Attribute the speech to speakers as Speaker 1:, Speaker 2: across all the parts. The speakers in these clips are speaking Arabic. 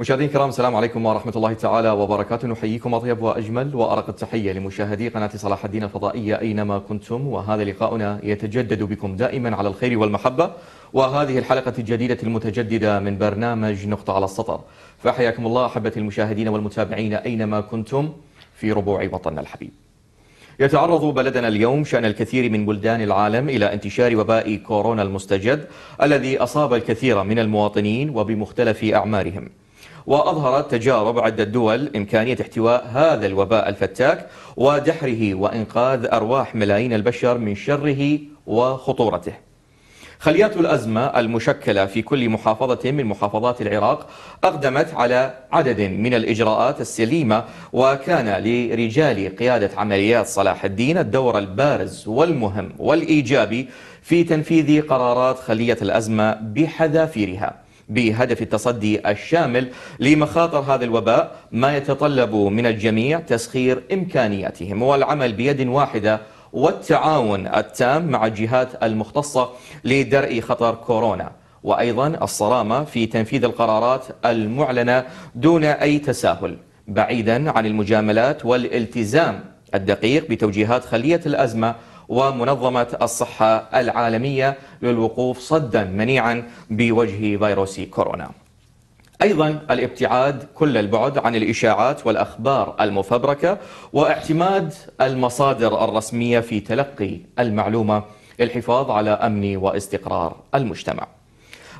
Speaker 1: مشاهدينا الكرام السلام عليكم ورحمة الله تعالى وبركاته نحييكم أطيب وأجمل وأرق التحية لمشاهدي قناة صلاح الدين الفضائية أينما كنتم وهذا لقاؤنا يتجدد بكم دائما على الخير والمحبة وهذه الحلقة الجديدة المتجددة من برنامج نقطة على السطر فحياكم الله أحبتي المشاهدين والمتابعين أينما كنتم في ربوع وطننا الحبيب يتعرض بلدنا اليوم شأن الكثير من بلدان العالم إلى انتشار وباء كورونا المستجد الذي أصاب الكثير من المواطنين وبمختلف أعمارهم وأظهرت تجارب عدة دول إمكانية احتواء هذا الوباء الفتاك ودحره وإنقاذ أرواح ملايين البشر من شره وخطورته خليات الأزمة المشكلة في كل محافظة من محافظات العراق أقدمت على عدد من الإجراءات السليمة وكان لرجال قيادة عمليات صلاح الدين الدور البارز والمهم والإيجابي في تنفيذ قرارات خلية الأزمة بحذافيرها بهدف التصدي الشامل لمخاطر هذا الوباء ما يتطلب من الجميع تسخير إمكانياتهم والعمل بيد واحدة والتعاون التام مع الجهات المختصة لدرء خطر كورونا وأيضا الصرامة في تنفيذ القرارات المعلنة دون أي تساهل بعيدا عن المجاملات والالتزام الدقيق بتوجيهات خلية الأزمة ومنظمة الصحة العالمية للوقوف صدا منيعا بوجه فيروس كورونا أيضا الابتعاد كل البعد عن الإشاعات والأخبار المفبركة واعتماد المصادر الرسمية في تلقي المعلومة للحفاظ على أمن واستقرار المجتمع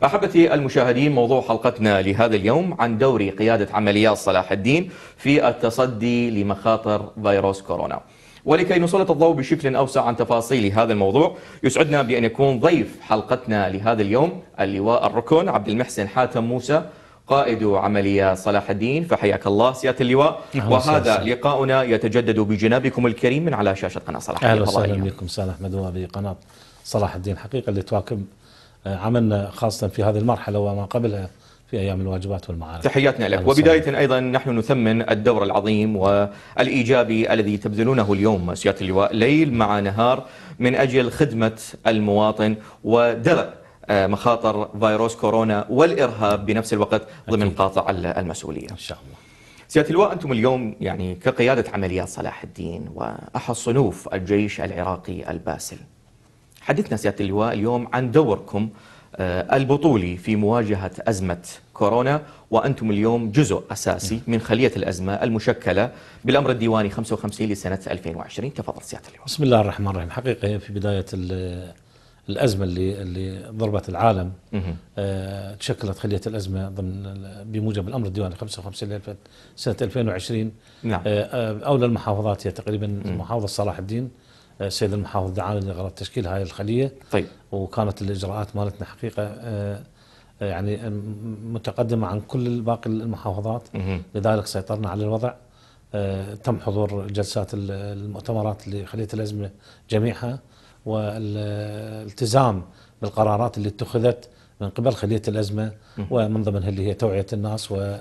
Speaker 1: أحبتي المشاهدين موضوع حلقتنا لهذا اليوم عن دور قيادة عمليات صلاح الدين في التصدي لمخاطر فيروس كورونا ولكي نسلط الضوء بشكل أوسع عن تفاصيل هذا الموضوع يسعدنا بأن يكون ضيف حلقتنا لهذا اليوم اللواء الركن عبد المحسن حاتم موسى قائد عملية صلاح الدين فحياك الله سيادة اللواء وهذا سلام. لقاؤنا يتجدد بجنابكم الكريم من على شاشة قناة صلاح الدين أهلا وسهلا
Speaker 2: بكم سيد أحمد بقناة صلاح الدين حقيقة اللي تواكب آه، عملنا خاصة في هذه المرحلة وما قبلها في أيام الواجبات والمعارك تحياتنا لك وبداية
Speaker 1: أيضا نحن نثمن الدور العظيم والإيجابي الذي تبذلونه اليوم سيادة اللواء ليل مع نهار من أجل خدمة المواطن ودرء آه، مخاطر فيروس كورونا والإرهاب بنفس الوقت ضمن قاطع المسؤولية إن شاء الله سيادة اللواء أنتم اليوم يعني كقيادة عمليات صلاح الدين وأحد صنوف الجيش العراقي الباسل حدثنا سيادة اللواء اليوم عن دوركم آه، البطولي في مواجهة أزمة كورونا وأنتم اليوم جزء أساسي نعم. من خلية الأزمة المشكلة بالأمر الديواني 55 لسنة 2020 تفضل سيادة
Speaker 2: اليوم بسم الله الرحمن الرحيم حقيقة في بداية الأزمة اللي, اللي ضربت العالم آه تشكلت خلية الأزمة ضمن بموجب الأمر الديواني 55 سنة 2020 نعم. آه،, آه أولى المحافظات هي تقريبا محافظة صلاح الدين السيد المحافظ دعاني لغرض تشكيل هاي الخليه طيب وكانت الاجراءات مالتنا حقيقه آه، آه، يعني متقدمه عن كل باقي المحافظات لذلك سيطرنا على الوضع آه، تم حضور جلسات المؤتمرات لخليه الازمه جميعها والالتزام بالقرارات اللي اتخذت من قبل خليه الازمه ومن ضمنها اللي هي توعيه الناس و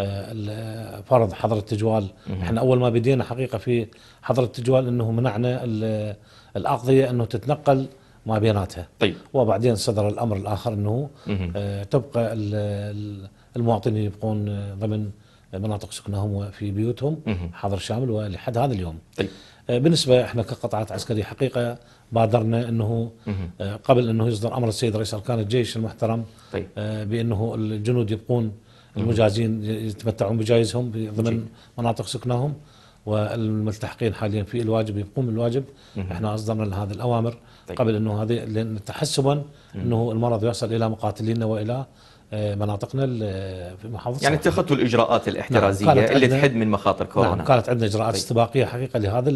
Speaker 2: آه، فرض حظر التجوال احنا اول ما بدينا حقيقه في حظر التجوال انه منعنا الاقضيه انه تتنقل ما بيناتها طيب وبعدين صدر الامر الاخر انه آه، تبقى المواطنين يبقون ضمن مناطق سكنهم وفي بيوتهم حظر شامل ولحد هذا اليوم طيب آه، بالنسبه احنا كقطاعات عسكريه حقيقه بادرنا انه قبل انه يصدر امر السيد رئيس اركان الجيش المحترم طيب. بانه الجنود يبقون المجازين يتمتعون بجائزهم ضمن مناطق سكنهم والملتحقين حاليا في الواجب يقوم بالواجب احنا اصدرنا هذه الاوامر طيب. قبل انه هذه لان تحسبا انه المرض يصل الى مقاتلينا والى آه، مناطقنا في محافظه يعني اتخذتوا الاجراءات الاحترازيه نعم اللي تحد من مخاطر كورونا نعم كانت عندنا اجراءات طيب. استباقيه حقيقه لهذا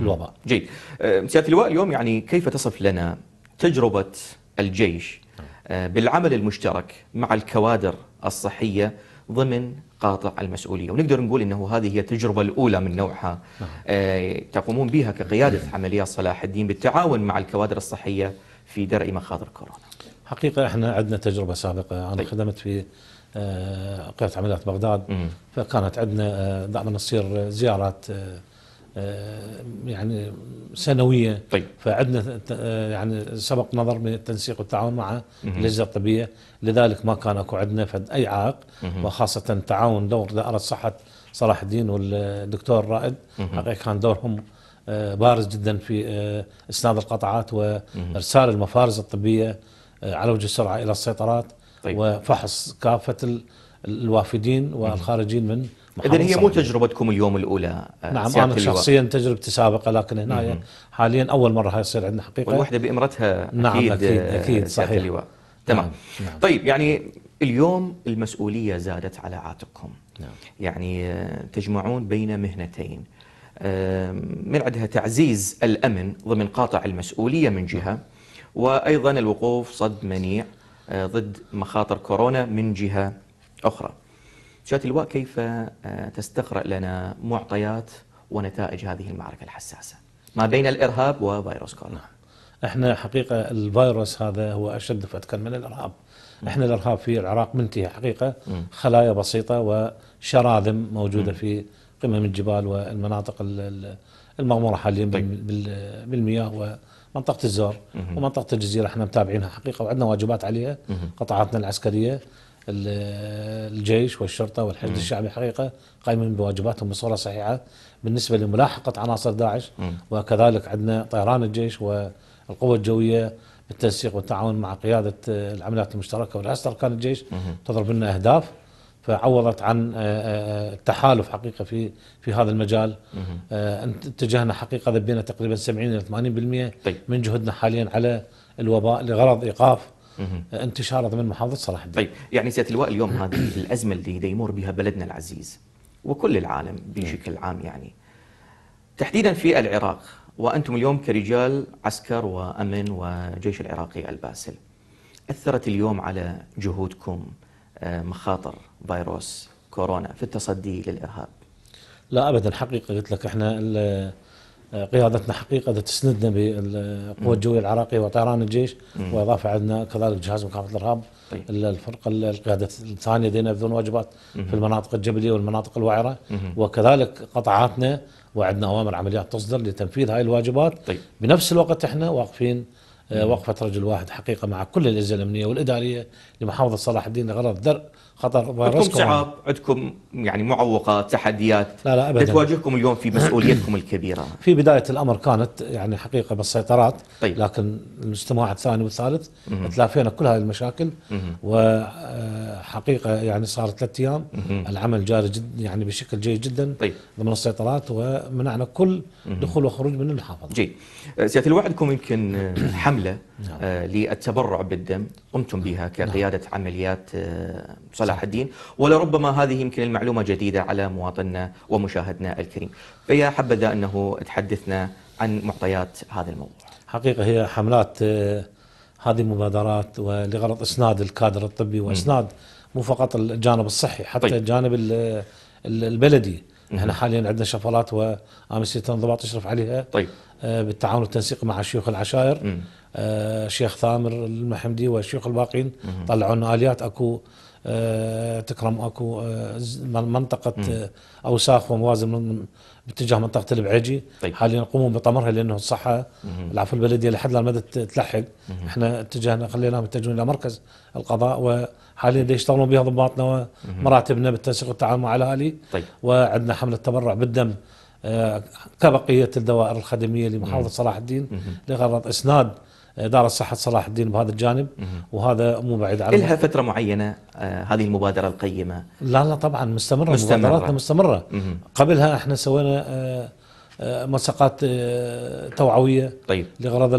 Speaker 2: الوباء
Speaker 1: جيد آه، سياده اللواء اليوم يعني كيف تصف لنا تجربه الجيش آه، بالعمل المشترك مع الكوادر الصحية ضمن قاطع المسؤولية ونقدر نقول أنه هذه هي التجربة الأولى من نوعها نعم. آه، تقومون بها كقيادة عملية صلاح الدين بالتعاون مع الكوادر الصحية في
Speaker 2: درء مخاطر كورونا حقيقة احنا عندنا تجربة سابقة أنا طيب. خدمت في آه، قيادة عمليات بغداد مم. فكانت عندنا دائما تصير زيارات آه، يعني سنويه طيب. فعندنا آه، يعني سبق نظر من التنسيق والتعاون مع الاجهزه الطبيه لذلك ما كان اكو عندنا فد اي عائق وخاصه تعاون دور دائره صحه صلاح الدين والدكتور رائد حقيقه كان دورهم آه، بارز جدا في اسناد القطعات وارسال المفارز الطبيه على وجه السرعه الى السيطرات طيب. وفحص كافه الوافدين والخارجين من اذا هي مو
Speaker 1: تجربتكم اليوم الاولى آه، نعم انا شخصيا
Speaker 2: تجربتي سابقه لكن هنا حاليا اول مره يصير عندنا حقيقه والوحده بامرتها نعم اكيد اكيد, أكيد آه، صحيح اللواء. تمام نعم. نعم.
Speaker 1: طيب يعني اليوم المسؤوليه زادت على عاتقكم نعم. يعني آه، تجمعون بين مهنتين من عندها تعزيز الامن ضمن قاطع المسؤوليه من جهه وايضا الوقوف صد منيع ضد مخاطر كورونا من جهه اخرى. شات اللواء كيف آه، تستقرأ لنا معطيات ونتائج
Speaker 2: هذه المعركة الحساسة ما بين الإرهاب وفيروس كورونا نعم. احنا حقيقة الفيروس هذا هو أشد فتكا من الإرهاب م. احنا الإرهاب في العراق منتهي حقيقة م. خلايا بسيطة وشراذم موجودة م. في قمم الجبال والمناطق المغمورة حاليا طيب. بالمياه ومنطقة الزور ومنطقة الجزيرة احنا متابعينها حقيقة وعندنا واجبات عليها قطاعاتنا العسكرية الجيش والشرطه والحشد الشعبي حقيقه قائمين بواجباتهم بصوره صحيحه بالنسبه لملاحقه عناصر داعش وكذلك عندنا طيران الجيش والقوه الجويه بالتنسيق والتعاون مع قياده آه، العمليات المشتركه والعسكر كان الجيش تضرب لنا اهداف فعوضت عن آه، آه، التحالف حقيقه في في هذا المجال اتجهنا حقيقه ذبينا تقريبا 70 الى 80% طيب. من جهدنا حاليا على الوباء لغرض ايقاف انتشار ضمن محافظه صلاح
Speaker 1: الدين طيب يعني سياده اللواء اليوم هذه الازمه اللي يمر بها بلدنا العزيز وكل العالم بشكل نعم. عام يعني تحديدا في العراق وانتم اليوم كرجال عسكر وامن وجيش العراقي الباسل اثرت اليوم على جهودكم آه، مخاطر فيروس كورونا في التصدي للارهاب؟
Speaker 2: لا ابدا حقيقه قلت لك احنا قيادتنا حقيقه تسندنا بالقوه الجويه العراقيه وطيران الجيش واضافه عندنا كذلك جهاز مكافحه الارهاب طيب. الفرقه القياده الثانيه دينا بدون واجبات في المناطق الجبليه والمناطق الوعره وكذلك قطعاتنا وعندنا اوامر عمليات تصدر لتنفيذ هاي الواجبات طيب. بنفس الوقت احنا واقفين آه، نعم. وقفة رجل واحد حقيقة مع كل الأجهزة الأمنية والإدارية لمحافظة صلاح الدين لغرض درء خطر فيروس عندكم صعاب
Speaker 1: عندكم يعني معوقات تحديات لا لا أبدا تواجهكم اليوم في مسؤوليتكم الكبيرة
Speaker 2: في بداية الأمر كانت يعني حقيقة بالسيطرات طيب. لكن الاجتماع الثاني والثالث تلافينا كل هذه المشاكل وحقيقة آه، يعني صار ثلاث أيام العمل جاري جد يعني بشكل جيد جدا طيب. ضمن السيطرات ومنعنا كل دخول وخروج من المحافظة جيد آه، سيادة الوعدكم يمكن حمل حملة نعم.
Speaker 1: آه، للتبرع بالدم قمتم بها نعم. كقيادة نعم. عمليات آه، صلاح الدين ولربما هذه يمكن المعلومة جديدة على مواطننا ومشاهدنا الكريم فيا حبذا أنه تحدثنا عن معطيات هذا الموضوع
Speaker 2: حقيقة هي حملات آه، هذه مبادرات ولغرض إسناد الكادر الطبي وإسناد مو فقط الجانب الصحي حتى طيب. الجانب البلدي احنا حاليا عندنا شفرات وامس الانضباط تشرف عليها طيب بالتعاون والتنسيق مع شيوخ العشائر آه، شيخ ثامر المحمدي والشيوخ الباقين طلعوا لنا اليات اكو آه، تكرم اكو آه، منطقه اوساخ وموازن من باتجاه منطقه البعيجي طيب. حاليا يقومون بطمرها لانه الصحه العفو البلديه لحد الان ما تلحق احنا اتجهنا خليناهم يتجهون الى مركز القضاء وحاليا يشتغلون بها ضباطنا ومراتبنا بالتنسيق والتعاون مع الاهالي طيب. وعندنا حمله تبرع بالدم كبقيه الدوائر الخدميه لمحافظه صلاح الدين لغرض اسناد إدارة صحة صلاح الدين بهذا الجانب وهذا مو بعيد عنه لها
Speaker 1: فترة معينة آه، هذه المبادرة القيمة
Speaker 2: لا لا طبعا مستمرة, مبادراتنا مستمرة قبلها احنا سوينا آه، آه، مساقات توعويه طيب. لغرض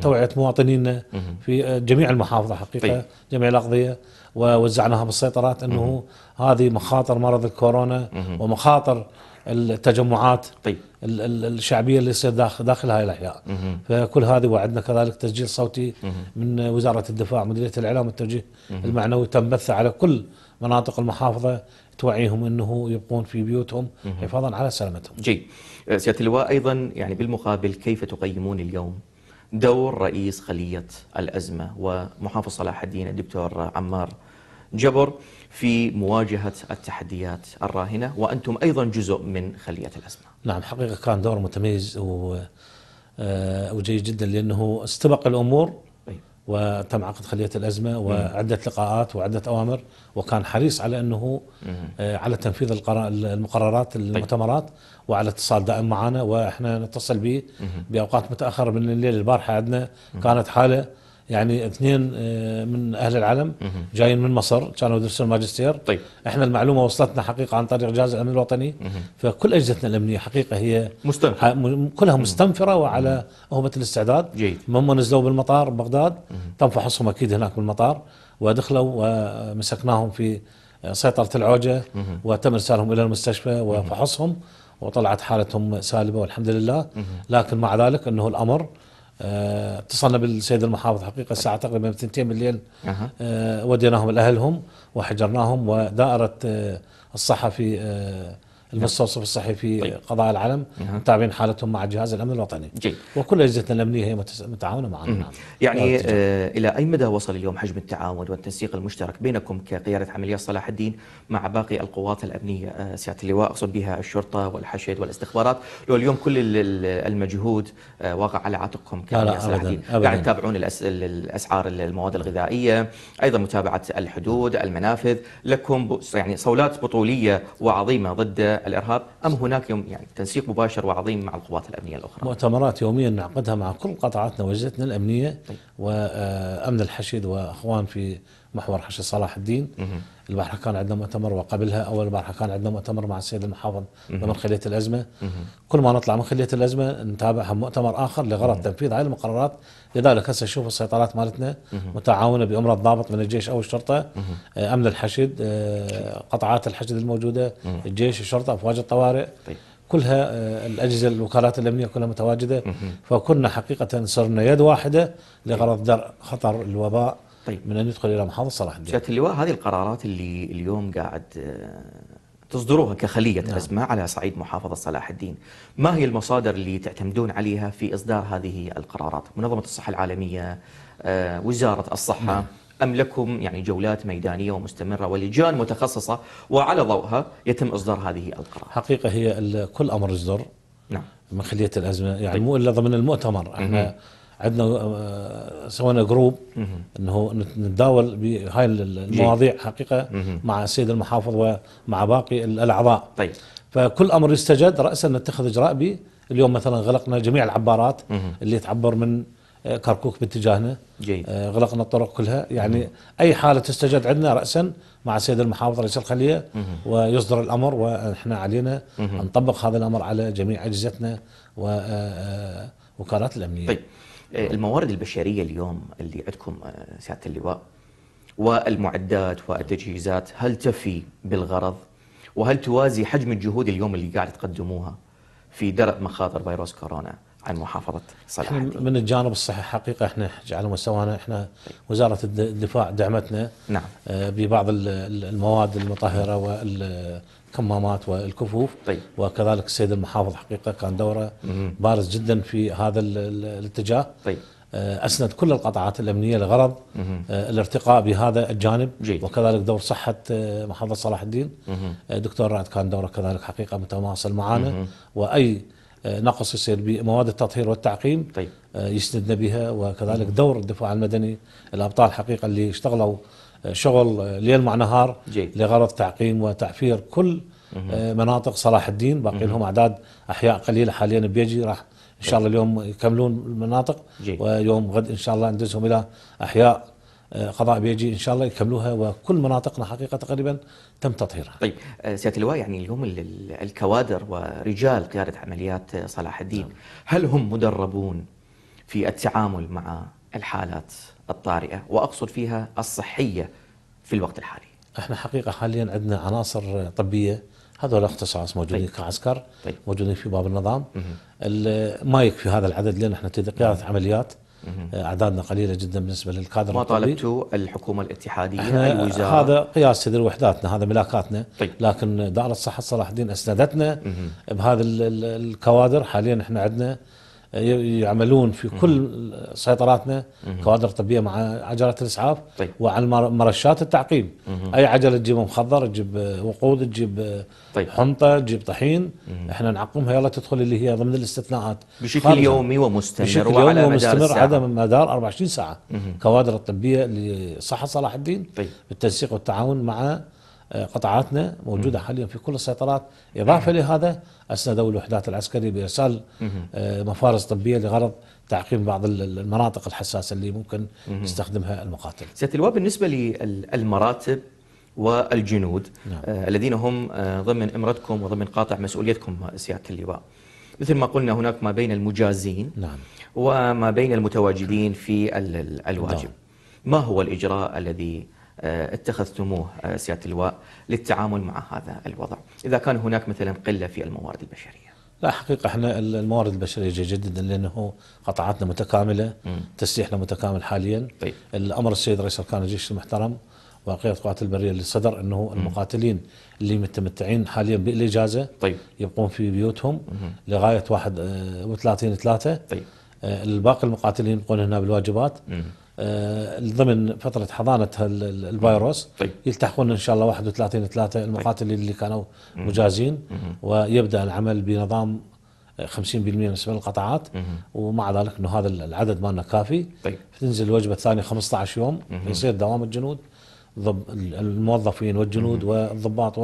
Speaker 2: توعيه مواطنينا في جميع المحافظه حقيقه طيب. جميع الاقضيه ووزعناها بالسيطرات انه هذه مخاطر مرض الكورونا ومخاطر التجمعات طيب. الشعبيه اللي يصير داخل, داخل هاي الاحياء مه. فكل هذه وعدنا كذلك تسجيل صوتي مه. من وزاره الدفاع مديريه الاعلام والتوجيه مه. المعنوي تم بثه على كل مناطق المحافظه توعيهم انه يبقون في بيوتهم حفاظا على سلامتهم.
Speaker 1: جيد. أه، سياده اللواء ايضا يعني بالمقابل كيف تقيمون اليوم دور رئيس خليه الازمه ومحافظ صلاح الدين الدكتور عمار جبر في مواجهة التحديات الراهنة وأنتم أيضا جزء من خلية الأزمة
Speaker 2: نعم حقيقة كان دور متميز و آه، وجيد جدا لأنه استبق الأمور وتم عقد خلية الأزمة وعدة لقاءات وعدة أوامر وكان حريص على أنه آه، على تنفيذ المقررات طيب. المؤتمرات وعلى اتصال دائم معنا وإحنا نتصل به بأوقات متأخرة من الليل البارحة عندنا كانت حالة يعني اثنين آه، من اهل العلم جايين من مصر كانوا يدرسون الماجستير طيب احنا المعلومه وصلتنا حقيقه عن طريق جهاز الامن الوطني فكل اجهزتنا الامنيه حقيقه هي مستنفره كلها مستنفره وعلى اهبه الاستعداد جيد هم نزلوا بالمطار بغداد تم فحصهم اكيد هناك بالمطار ودخلوا ومسكناهم في سيطره العوجه وتم ارسالهم الى المستشفى وفحصهم وطلعت حالتهم سالبه والحمد لله لكن مع ذلك انه الامر آه، اتصلنا بالسيد المحافظ حقيقه الساعه تقريبا بثنتين بالليل آه، وديناهم لاهلهم وحجرناهم ودائره آه، الصحفي نعم. المستوصف في طيب. قضاء العلم متابعين حالتهم مع جهاز الامن الوطني جيد. وكل اجهزتنا الامنيه هي متعاونه معنا نعم. يعني آه
Speaker 1: الى اي مدى وصل اليوم حجم التعاون والتنسيق المشترك بينكم كقياده عمليات صلاح الدين مع باقي القوات الامنيه آه سياده اللواء اقصد بها الشرطه والحشد والاستخبارات لو اليوم كل المجهود آه واقع على عاتقكم كقياده صلاح الدين يعني تتابعون الأس... الاسعار المواد الغذائيه ايضا متابعه الحدود المنافذ لكم يعني صولات بطوليه وعظيمه ضد الارهاب ام هناك يوم يعني تنسيق مباشر وعظيم مع القوات الامنيه الاخرى؟
Speaker 2: مؤتمرات يوميا نعقدها مع كل قطاعاتنا وجهتنا الامنيه وامن الحشد واخوان في محور حشد صلاح الدين البارحه كان عندنا مؤتمر وقبلها اول بارحه كان عندنا مؤتمر مع السيد المحافظ ضمن خليه الازمه كل ما نطلع من خليه الازمه نتابعها مؤتمر اخر لغرض تنفيذ هذه المقررات لذلك هسه شوف السيطرات مالتنا متعاونه بامر الضابط من الجيش او الشرطه آه، امن الحشد آه، قطعات الحشد الموجوده الجيش الشرطه افواج الطوارئ طيب. كلها آه، الاجهزه الوكالات الامنيه كلها متواجده فكنا حقيقه صرنا يد واحده لغرض درء خطر الوباء طيب. من ان يدخل الى محافظه صلاح
Speaker 1: الدين. اللواء هذه القرارات اللي اليوم قاعد تصدروها كخلية نعم. الأزمة على صعيد محافظة صلاح الدين ما هي المصادر اللي تعتمدون عليها في إصدار هذه القرارات منظمة الصحة العالمية آه، وزارة الصحة نعم. أم لكم يعني جولات ميدانية ومستمرة ولجان متخصصة وعلى ضوءها يتم إصدار هذه القرارات
Speaker 2: حقيقة هي كل أمر يصدر نعم من خلية الأزمة يعني طيب. مو إلا ضمن المؤتمر احنا عندنا آه، سوينا جروب انه نتداول بهاي المواضيع حقيقه مع السيد المحافظ ومع باقي الاعضاء طيب فكل امر يستجد راسا نتخذ اجراء به اليوم مثلا غلقنا جميع العبارات اللي تعبر من آه، كركوك باتجاهنا جيد. آه، غلقنا الطرق كلها يعني اي حاله تستجد عندنا راسا مع السيد المحافظ رئيس الخليه ويصدر الامر ونحن علينا نطبق هذا الامر على جميع اجهزتنا ووكالات الامنيه
Speaker 1: طيب الموارد البشريه اليوم اللي عندكم آه، سياده اللواء والمعدات والتجهيزات هل تفي بالغرض؟ وهل توازي حجم الجهود اليوم اللي قاعد تقدموها في درء مخاطر فيروس كورونا عن محافظه صلاح
Speaker 2: الدين؟ من الجانب الصحي حقيقه احنا على مستوانا احنا وزاره الدفاع دعمتنا نعم. آه، ببعض المواد المطهره الكمامات والكفوف طيب. وكذلك السيد المحافظ حقيقه كان دوره بارز جدا في هذا الاتجاه طيب. آه، اسند كل القطاعات الامنيه لغرض آه، الارتقاء بهذا الجانب جيد. وكذلك دور صحه آه، محافظه صلاح الدين دكتور رعد كان دوره كذلك حقيقه متواصل معنا واي نقص يصير بمواد التطهير والتعقيم طيب. يسندنا بها وكذلك دور الدفاع المدني الابطال حقيقه اللي اشتغلوا شغل ليل مع نهار جيد. لغرض تعقيم وتعفير كل آه، مناطق صلاح الدين باقي لهم اعداد احياء قليله حاليا بيجي راح ان شاء الله اليوم يكملون المناطق جيد. ويوم غد ان شاء الله ندزهم الى احياء آه، قضاء بيجي ان شاء الله يكملوها وكل مناطقنا حقيقه تقريبا تم تطهيرها. طيب آه، سياده اللواء يعني اليوم الكوادر ورجال قياده
Speaker 1: عمليات صلاح الدين نعم. هل هم مدربون في التعامل مع الحالات الطارئة وأقصد فيها الصحية في الوقت الحالي
Speaker 2: احنا حقيقة حاليا عندنا عناصر طبية هذول اختصاص موجودين طيب. كعسكر طيب. موجودين في باب النظام ما يكفي هذا العدد لان احنا قياده عمليات آه، اعدادنا قليله جدا بالنسبه للكادر ما طالبتوا
Speaker 1: الحكومه الاتحاديه الوزاره هذا
Speaker 2: قياس هذه وحداتنا هذا ملاكاتنا طيب. لكن دار الصحه صلاح الدين اسندتنا مه. بهذا الكوادر حاليا احنا عندنا يعني يعملون في كل سيطراتنا كوادر طبيه مع عجلات الاسعاف طيب. وعلى مرشات التعقيم اي عجله تجيب مخضر تجيب وقود تجيب طيب. حنطه تجيب طحين احنا نعقمها يلا تدخل اللي هي ضمن الاستثناءات بشكل يومي ومستمر بشكل يومي وعلى ومستمر مدار على مدار 24 ساعه كوادر الطبيه لصحه صلاح الدين طيب. بالتنسيق والتعاون مع قطاعاتنا موجودة حاليا في كل السيطرات إضافة لهذا أسندوا الوحدات العسكرية بإرسال آه، مفارز طبية لغرض تعقيم بعض المناطق الحساسة اللي ممكن يستخدمها المقاتل
Speaker 1: سيادة اللواء بالنسبة للمراتب والجنود نعم. آه، الذين هم آه، ضمن إمرتكم وضمن قاطع مسؤوليتكم سيادة اللواء مثل ما قلنا هناك ما بين المجازين نعم. وما بين المتواجدين في الواجب نعم. ما هو الإجراء الذي آه، اتخذتموه آه، سيادة اللواء
Speaker 2: للتعامل مع هذا الوضع إذا كان
Speaker 1: هناك مثلا قلة
Speaker 2: في الموارد البشرية لا حقيقة احنا الموارد البشرية جيدة جدا لأنه قطاعاتنا متكاملة تسليحنا متكامل حاليا طيب. الأمر السيد رئيس أركان الجيش المحترم وقيادة القوات البرية اللي صدر أنه مم. المقاتلين اللي متمتعين حاليا بالإجازة طيب. يبقون في بيوتهم مم. لغاية 31 3 آه، طيب. الباقي المقاتلين يبقون هنا بالواجبات مم. آه، ضمن فتره حضانه الفيروس طيب. طيب. يلتحقون ان شاء الله 31 3 المقاتل طيب. اللي كانوا مجازين ويبدا العمل بنظام 50% من القطاعات ومع ذلك انه هذا العدد مالنا كافي طيب. تنزل الوجبه الثانيه 15 يوم يصير دوام الجنود الموظفين والجنود والضباط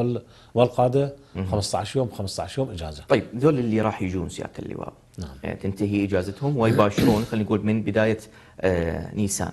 Speaker 2: والقاده 15 يوم 15 يوم اجازه.
Speaker 1: طيب ذول اللي راح يجون سياده اللواء نعم. يعني تنتهي اجازتهم ويباشرون خلينا نقول من بدايه آه نيسان.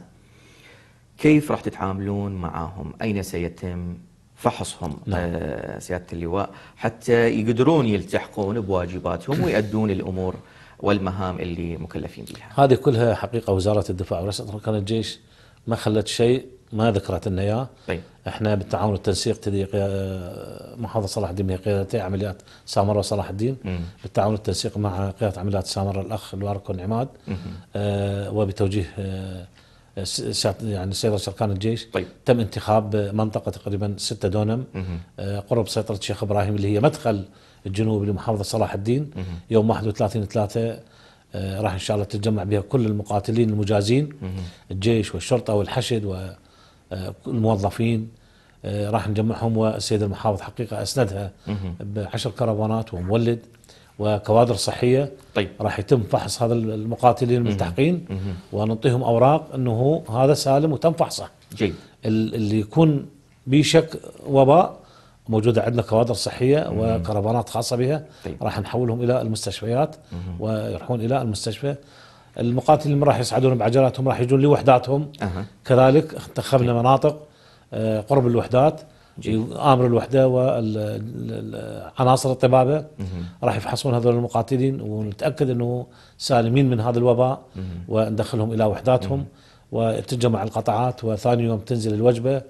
Speaker 1: كيف راح تتعاملون معاهم؟ اين سيتم فحصهم نعم. آه سياده اللواء حتى يقدرون يلتحقون بواجباتهم ويؤدون
Speaker 2: الامور والمهام اللي مكلفين بها. هذه كلها حقيقه وزاره الدفاع ورسالة كان الجيش ما خلت شيء ما ذكرت لنا اياه طيب احنا بالتعاون والتنسيق تدي آه، محافظه صلاح الدين قيادتي عمليات سامر وصلاح الدين مم. بالتعاون والتنسيق مع قياده عمليات سامر الاخ الواركون عماد آه وبتوجيه آه يعني سيد سركان الجيش طيب. تم انتخاب منطقه تقريبا 6 دونم آه قرب سيطره شيخ ابراهيم اللي هي مدخل الجنوب لمحافظه صلاح الدين مم. يوم 31 3 آه راح ان شاء الله تتجمع بها كل المقاتلين المجازين مم. الجيش والشرطه والحشد و آه، الموظفين آه، راح نجمعهم والسيد المحافظ حقيقه اسندها بعشر كرفانات ومولد وكوادر صحيه طيب راح يتم فحص هذا المقاتلين الملتحقين ونعطيهم اوراق انه هذا سالم وتم فحصه جيد اللي يكون بشك وباء موجودة عندنا كوادر صحية وكرفانات خاصة بها طيب. راح نحولهم إلى المستشفيات ويروحون إلى المستشفى المقاتلين ما راح يصعدون بعجلاتهم راح يجون لوحداتهم أه. كذلك انتخبنا طيب. مناطق آه، قرب الوحدات امر الوحده وعناصر الطبابه راح يفحصون هذول المقاتلين ونتاكد انه سالمين من هذا الوباء وندخلهم الى وحداتهم وتتجمع القطعات وثاني يوم تنزل الوجبه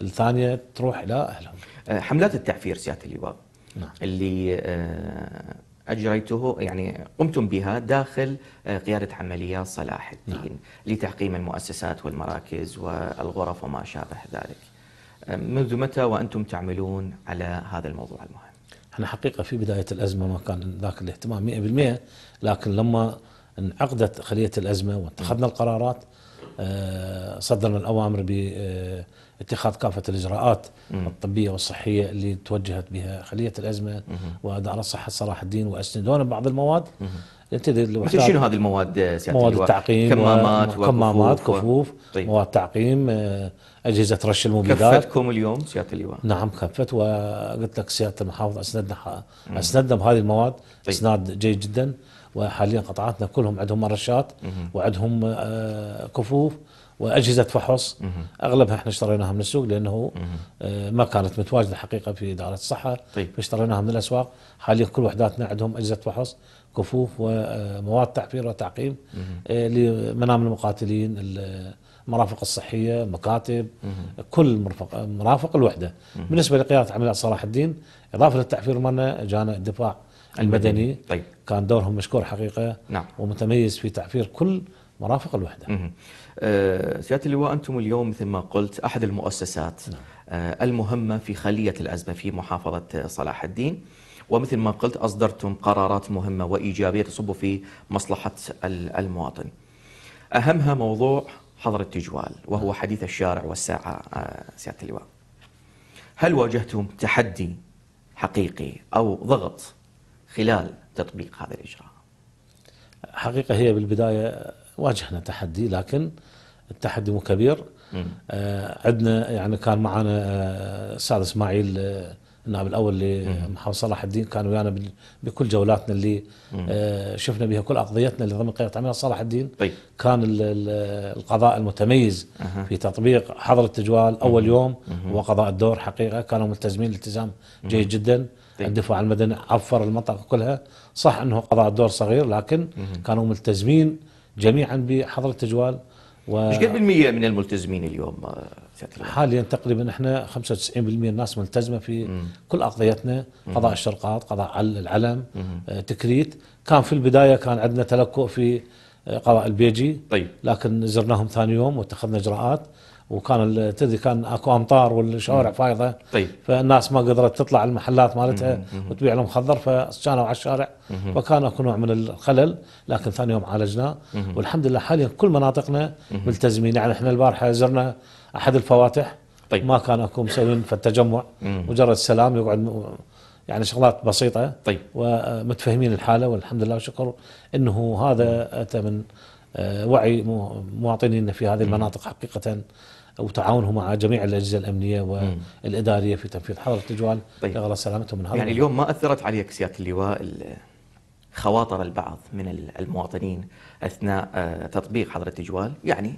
Speaker 2: الثانيه تروح الى اهلهم. آه، حملات التعفير سياده اللواء نعم. اللي آه أجريته
Speaker 1: يعني قمتم بها داخل آه، قيادة عمليات صلاح الدين نعم. لتحقيم المؤسسات والمراكز والغرف وما شابه ذلك آه، منذ متى وأنتم تعملون
Speaker 2: على هذا الموضوع المهم؟ احنا حقيقه في بدايه الازمه ما كان ذاك الاهتمام 100% لكن لما انعقدت خليه الازمه واتخذنا القرارات آه، صدرنا الاوامر ب اتخاذ كافة الإجراءات مم. الطبية والصحية اللي توجهت بها خلية الأزمة مم. وأدعى صحة صلاح الدين وأسندونا بعض المواد أنت شنو هذه المواد سيادة مواد التعقيم كمامات كمامات كفوف طيب. مواد تعقيم آه، اجهزه رش المبيدات كفتكم اليوم سياده اللواء نعم كفت وقلت لك سياده المحافظ اسندنا اسندنا بهذه المواد طيب. اسناد جيد جدا وحاليا قطاعاتنا كلهم عندهم مرشات وعندهم آه، كفوف واجهزه فحص اغلبها احنا اشتريناها من السوق لانه آه، ما كانت متواجده حقيقه في اداره الصحه طيب. فاشتريناها من الاسواق حاليا كل وحداتنا عندهم اجهزه فحص كفوف ومواد آه، تحفير وتعقيم آه، لمنام المقاتلين المرافق الصحيه مكاتب كل مرفق مرافق الوحده بالنسبه لقياده عمليات صلاح الدين اضافه للتحفير مالنا جانا الدفاع المدني طيب. كان دورهم مشكور حقيقه نعم. ومتميز في تعفير كل مرافق الوحدة آه،
Speaker 1: سيادة اللواء أنتم اليوم مثل ما قلت أحد المؤسسات نعم. آه، المهمة في خلية الأزمة في محافظة صلاح الدين ومثل ما قلت أصدرتم قرارات مهمة وإيجابية تصب في مصلحة المواطن أهمها موضوع حظر التجوال وهو حديث الشارع والساعة آه، سيادة اللواء هل واجهتم تحدي حقيقي أو ضغط خلال تطبيق هذا الإجراء؟
Speaker 2: حقيقة هي بالبداية واجهنا تحدي لكن التحدي مو كبير آه عندنا يعني كان معنا آه، استاذ اسماعيل آه، النائب الاول لمحافظ صلاح الدين كان ويانا بكل جولاتنا اللي آه شفنا بها كل اقضيتنا اللي ضمن قياده عمليه صلاح الدين طيب. كان القضاء المتميز أه. في تطبيق حظر التجوال اول مم. يوم مم. وقضاء الدور حقيقه كانوا ملتزمين التزام جيد جدا طيب. الدفاع المدني عفر المنطقه كلها صح انه قضاء الدور صغير لكن مم. كانوا ملتزمين جميعا بحضر التجوال و مش قد
Speaker 1: بالمية من الملتزمين اليوم آه،
Speaker 2: حاليا تقريبا احنا 95% من الناس ملتزمه في مم. كل اقضيتنا قضاء الشرقات قضاء العلم مم. آه، تكريت كان في البدايه كان عندنا تلكؤ في آه، قضاء البيجي طيب لكن زرناهم ثاني يوم واتخذنا اجراءات وكان تدري كان اكو امطار والشوارع فايضه طيب فالناس ما قدرت تطلع المحلات مالتها وتبيع المخدر فكانوا على الشارع فكان اكو نوع من الخلل لكن ثاني يوم عالجناه والحمد لله حاليا كل مناطقنا ملتزمين يعني احنا البارحه زرنا احد الفواتح طيب ما كان اكو مسوين فالتجمع مجرد سلام يقعد يعني شغلات بسيطه طيب ومتفهمين الحاله والحمد لله وشكر انه هذا اتى من آه، وعي مواطنينا في هذه المناطق حقيقه وتعاونه مع جميع الاجهزه الامنيه والاداريه في تنفيذ حظر التجوال طيب. لغرض سلامتهم من هذا يعني اليوم
Speaker 1: ما اثرت عليك سياده اللواء خواطر البعض من المواطنين اثناء آه، تطبيق حظر التجوال يعني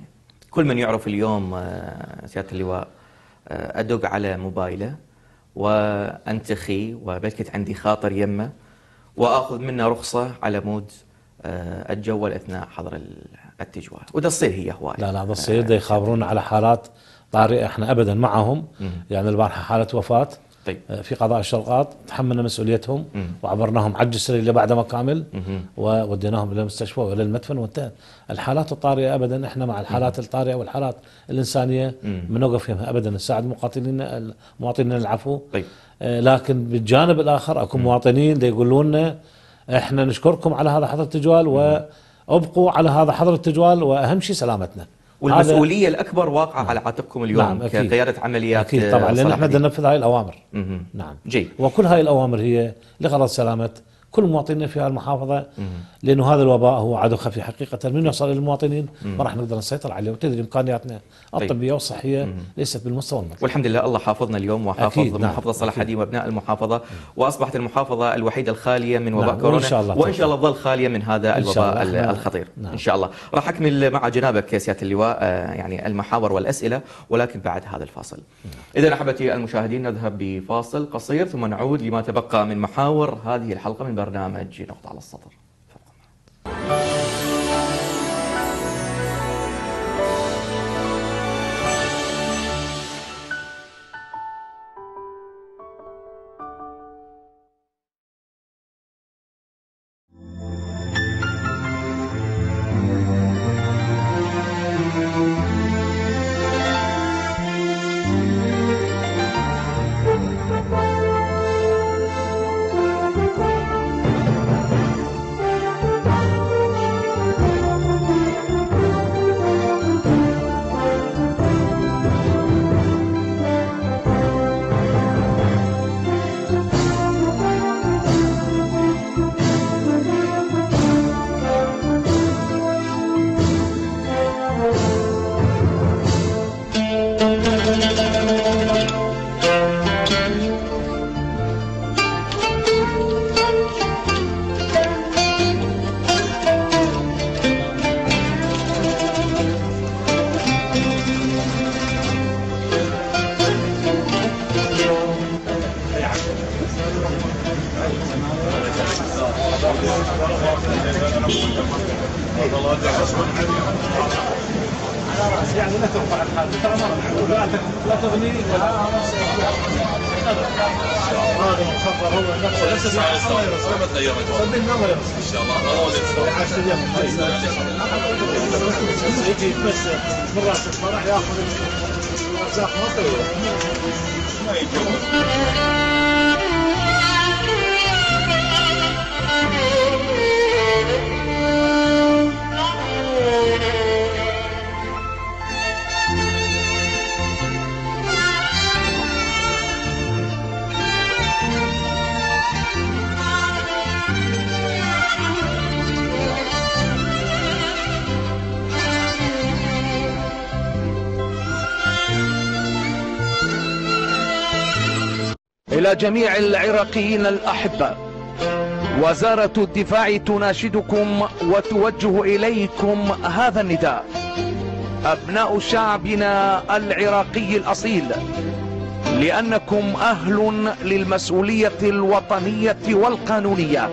Speaker 1: كل من يعرف اليوم آه، سياده اللواء آه، ادق على موبايله وانتخي وبلكت عندي خاطر يمه واخذ منه رخصه على مود اتجول اثناء حظر التجوال وده تصير هي هوايه
Speaker 2: لا لا ده تصير ده على حالات طارئه احنا ابدا معهم مم. يعني البارحه حاله وفاه طيب. آه، في قضاء الشرقاط تحملنا مسؤوليتهم مم. وعبرناهم على الجسر اللي بعده كامل ووديناهم الى المستشفى والى المدفن وانتهت الحالات الطارئه ابدا احنا مع الحالات الطارئه والحالات الانسانيه ما نوقف فيها ابدا نساعد مقاتلينا مواطنينا العفو طيب. آه، لكن بالجانب الاخر اكو مواطنين يقولون احنا نشكركم على هذا حظر التجوال و ابقوا على هذا حظر التجوال واهم شيء سلامتنا والمسؤوليه
Speaker 1: الاكبر واقعه على عاتقكم اليوم نعم كقياده عمليات اكيد طبعا لان احنا بدنا
Speaker 2: ننفذ هاي الاوامر نعم جي. وكل هاي الاوامر هي لغرض سلامه كل مواطننا في المحافظه لانه هذا الوباء هو عدو خفي حقيقه من يصل للمواطنين ما راح نقدر نسيطر عليه وتدري امكانياتنا طيب. الطبيه والصحيه ليست بالمستوى المطلوب
Speaker 1: والحمد لله الله حافظنا اليوم وحافظ محافظه نعم. محافظه صلاح الدين وابناء المحافظه واصبحت المحافظه الوحيده الخاليه من وباء نعم. كورونا وان شاء الله وان شاء الله تظل خاليه من هذا الوباء نعم، الخطير نعم. ان شاء الله راح اكمل مع جنابك سياده اللواء آه، يعني المحاور والاسئله ولكن بعد هذا الفاصل نعم. اذا احبتي المشاهدين نذهب بفاصل قصير ثم نعود لما تبقى من محاور هذه الحلقه من برنامج برنامج نقطة على السطر
Speaker 2: اليوم يجي يتمس من راس الفرح ياخذ راس
Speaker 3: ما
Speaker 4: إلى جميع العراقيين الأحبة وزارة الدفاع تناشدكم وتوجه إليكم هذا النداء أبناء شعبنا العراقي الأصيل لأنكم أهل للمسؤولية الوطنية والقانونية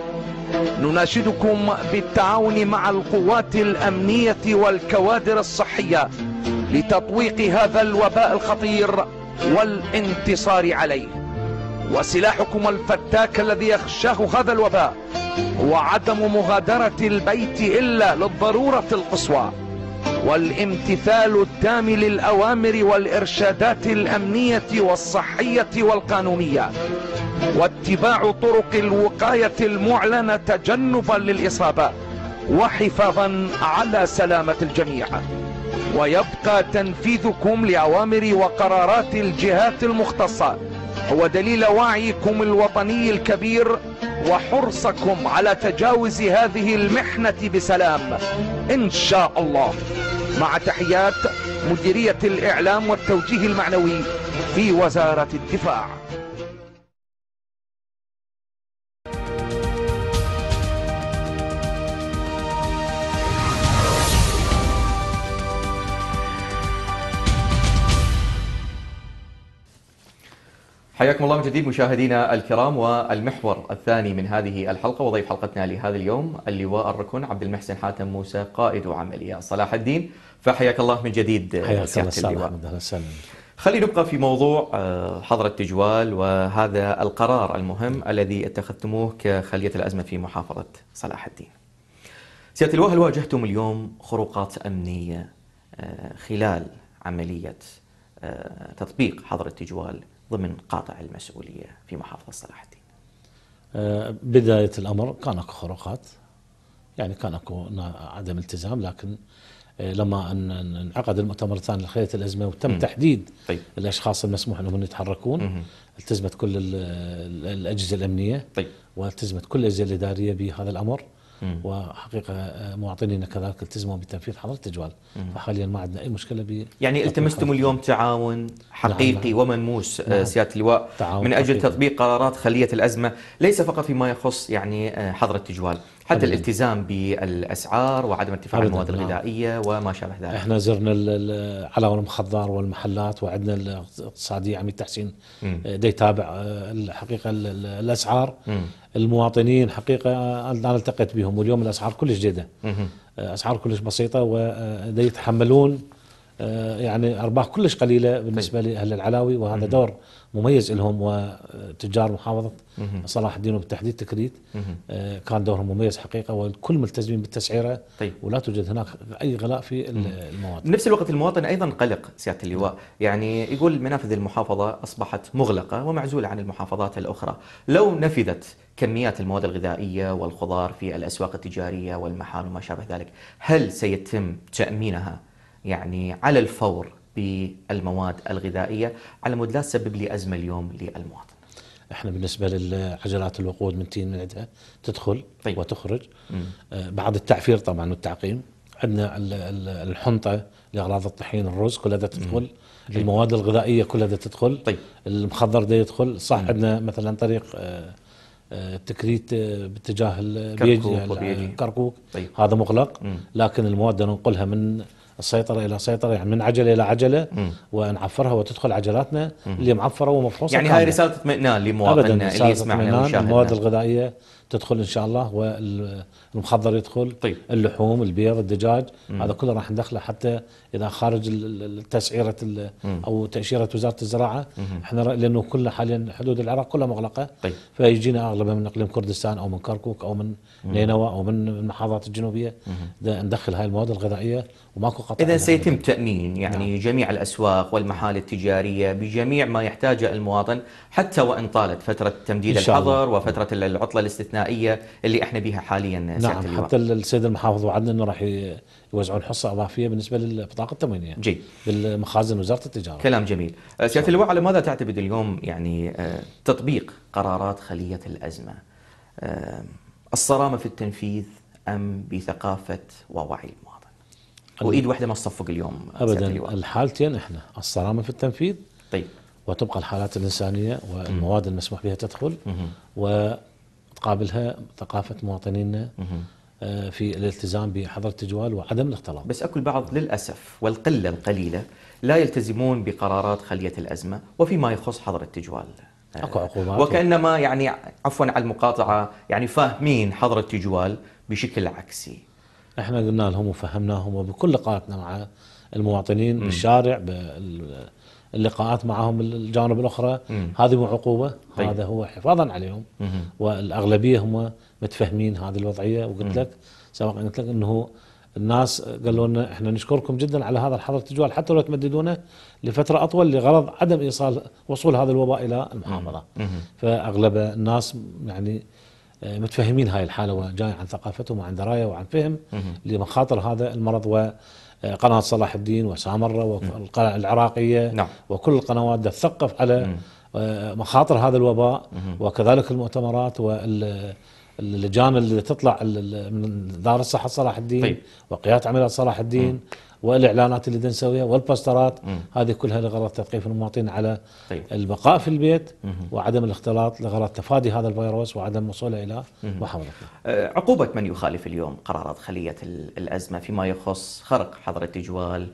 Speaker 4: نناشدكم بالتعاون مع القوات الأمنية والكوادر الصحية لتطويق هذا الوباء الخطير والانتصار عليه وسلاحكم الفتاك الذي يخشاه هذا الوباء وعدم مغادرة البيت إلا للضرورة القصوى والامتثال التام للأوامر والإرشادات الأمنية والصحية والقانونية واتباع طرق الوقاية المعلنة تجنبا للإصابة وحفاظا على سلامة الجميع ويبقى تنفيذكم لأوامر وقرارات الجهات المختصة هو دليل وعيكم الوطني الكبير وحرصكم على تجاوز هذه المحنة بسلام إن شاء الله مع تحيات مديرية الإعلام والتوجيه المعنوي في وزارة الدفاع
Speaker 1: حياكم الله من جديد مشاهدينا الكرام والمحور الثاني من هذه الحلقه وضيف حلقتنا لهذا اليوم اللواء الركن عبد المحسن حاتم موسى قائد عمليه صلاح الدين فحياك الله من جديد حياك الله اللواء خلينا نبقى في موضوع آه، حظر التجوال وهذا القرار المهم الذي اتخذتموه كخليه الازمه في محافظه صلاح الدين. سياده اللواء هل واجهتم اليوم خروقات امنيه آه، خلال عمليه آه، تطبيق حظر التجوال ضمن قاطع المسؤولية
Speaker 2: في محافظة صلاح الدين أه، بداية الأمر كان أكو خروقات يعني كان أكو عدم التزام لكن أه، لما ان انعقد المؤتمر الثاني لخلية الازمه وتم مم. تحديد طيب. الاشخاص المسموح لهم ان يتحركون مم. التزمت كل الاجهزه الامنيه طيب. والتزمت كل الاجهزه الاداريه بهذا الامر وحقيقه آه، مواطنينا كذلك التزموا بتنفيذ حظر التجوال فحاليا ما عندنا اي مشكله ب يعني التمستم
Speaker 1: اليوم تعاون حقيقي نعم. نعم. وملموس آه، نعم. سياده اللواء من اجل حقيقي. تطبيق قرارات خليه الازمه ليس فقط فيما يخص يعني آه، حظر التجوال حتى الالتزام بالاسعار وعدم ارتفاع المواد نعم. الغذائيه وما شابه ذلك.
Speaker 2: احنا زرنا على المخضر والمحلات وعندنا الاقتصادي عم تحسين آه، يتابع آه، الحقيقه الاسعار م. المواطنين حقيقه آه، انا التقيت بهم واليوم الاسعار كلش جيده. اسعار كلش بسيطه ويتحملون يعني ارباح كلش قليله بالنسبه طيب. لاهل العلاوي وهذا دور مميز لهم وتجار محافظه صلاح الدين وبالتحديد تكريت آه، كان دورهم مميز حقيقه والكل ملتزمين بالتسعيره طيب. ولا توجد هناك اي غلاء في المواطن نفس الوقت المواطن ايضا
Speaker 1: قلق سياده اللواء يعني يقول منافذ المحافظه اصبحت مغلقه ومعزوله عن المحافظات الاخرى لو نفذت كميات المواد الغذائيه والخضار في الاسواق التجاريه والمحال وما شابه ذلك هل سيتم تامينها يعني على الفور بالمواد الغذائيه على مود لا تسبب لي ازمه اليوم للمواطن.
Speaker 2: احنا بالنسبه للعجلات الوقود من تين من عندها تدخل طيب. وتخرج مم. آه، بعد التعفير طبعا والتعقيم عندنا الحنطه لاغراض الطحين الرز كلها تدخل مم. المواد الغذائيه كلها تدخل طيب. المخضر ده يدخل صح مم. عندنا مثلا طريق آه، آه، التكريت باتجاه الكركوك كركوك, طيب. هذا مغلق مم. لكن المواد ننقلها من السيطره الى سيطره يعني من عجله الى عجله ونعفرها وتدخل عجلاتنا اللي معفره ومفروسه يعني هاي رساله
Speaker 1: اطمئنان لمواطننا اللي يسمعنا ويشاهدنا المواد
Speaker 2: الغذائيه تدخل ان شاء الله والمخضر يدخل طيب. اللحوم البيض الدجاج مم. هذا كله راح ندخله حتى اذا خارج التسعيرة او تاشيره وزاره الزراعه مم. احنا لانه كله حاليا حدود العراق كلها مغلقه طيب. فيجينا اغلبها من اقليم كردستان او من كركوك او من نينوى او من المحافظات الجنوبيه ندخل هاي المواد الغذائيه وماكو قطع إذا سيتم
Speaker 1: تأمين يعني نعم. جميع الأسواق والمحال التجارية بجميع ما يحتاجه المواطن حتى وإن طالت فترة تمديد الحظر وفترة العطلة الاستثنائية اللي احنا بها حاليا نعم حتى
Speaker 2: السيد المحافظ وعدنا أنه راح يوزعون حصة إضافية بالنسبة للبطاقة التموينية جيد بالمخازن وزارة التجارة كلام جميل أه، سيادة اللواء على ماذا تعتمد اليوم يعني أه، تطبيق
Speaker 1: قرارات خلية الأزمة أه، الصرامة في التنفيذ أم بثقافة ووعي المواطن وايد واحده ما تصفق اليوم ابدا
Speaker 2: الحالتين احنا الصرامه في التنفيذ طيب وتبقى الحالات الانسانيه والمواد المسموح بها تدخل وتقابلها ثقافه مواطنينا آه، في الالتزام بحظر التجوال وعدم الاختلاط بس اكو البعض للاسف والقله القليله
Speaker 1: لا يلتزمون بقرارات خليه الازمه وفيما يخص حظر التجوال
Speaker 2: آه، اكو عقوبات وكانما
Speaker 1: يعني عفوا على المقاطعه يعني فاهمين حظر التجوال بشكل
Speaker 2: عكسي احنا قلنا لهم وفهمناهم وبكل لقاءاتنا مع المواطنين مم. بالشارع باللقاءات معهم الجانب الاخرى مم. هذه مو عقوبه طيب. هذا هو حفاظا عليهم مم. والاغلبيه هم متفهمين هذه الوضعيه وقلت مم. لك سبق قلت لك انه الناس قالوا لنا احنا نشكركم جدا على هذا الحظر التجوال حتى لو تمددونه لفتره اطول لغرض عدم ايصال وصول هذا الوباء الى المحافظه فاغلب الناس يعني آه، متفهمين هاي الحالة وجاي عن ثقافتهم وعن دراية وعن فهم لمخاطر هذا المرض وقناة آه، صلاح الدين وسامرة والقناة العراقية نعم. وكل القنوات تثقف على آه، مخاطر هذا الوباء وكذلك المؤتمرات واللجان اللي تطلع من دار الصحة صلاح الدين طيب. وقيادة عمليات صلاح الدين والاعلانات اللي نسويها والبسترات هذه كلها لغرض تثقيف المواطنين على طيب. البقاء في البيت مم. وعدم الاختلاط لغرض تفادي هذا الفيروس وعدم وصوله الى محاولته.
Speaker 1: آه، عقوبه من يخالف اليوم قرارات خليه الازمه فيما يخص خرق حظر التجوال،